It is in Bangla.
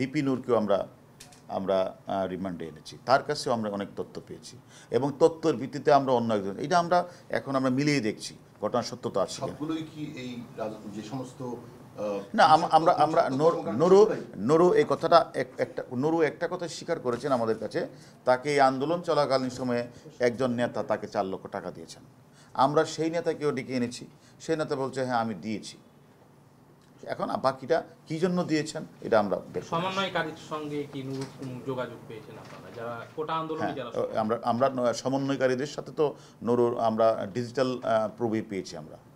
বিপিনুরকেও আমরা আমরা রিমান্ডে এনেছি তার কাছেও আমরা অনেক তথ্য পেয়েছি এবং তথ্যের ভিত্তিতে আমরা অন্য একজন এটা আমরা এখন আমরা মিলিয়ে দেখছি ঘটনার তো আছে যে সমস্ত না আমরা আমরা নরু নরু এই কথাটা একটা নরু একটা কথা স্বীকার করেছেন আমাদের কাছে তাকে এই আন্দোলন চলাকালীন সময়ে একজন নেতা তাকে চার লক্ষ টাকা দিয়েছেন আমরা সেই নেতাকেও ডেকে এনেছি সেই নেতা বলছে হ্যাঁ আমি দিয়েছি এখন বাকিটা কি জন্য দিয়েছেন এটা আমরা সমন্বয়কারীর সঙ্গে কি যোগাযোগ পেয়েছেন আপনারা যারা হ্যাঁ, আমরা আমরা সমন্বয়কারীদের সাথে তো নুরুর আমরা ডিজিটাল প্রবি পেয়েছি আমরা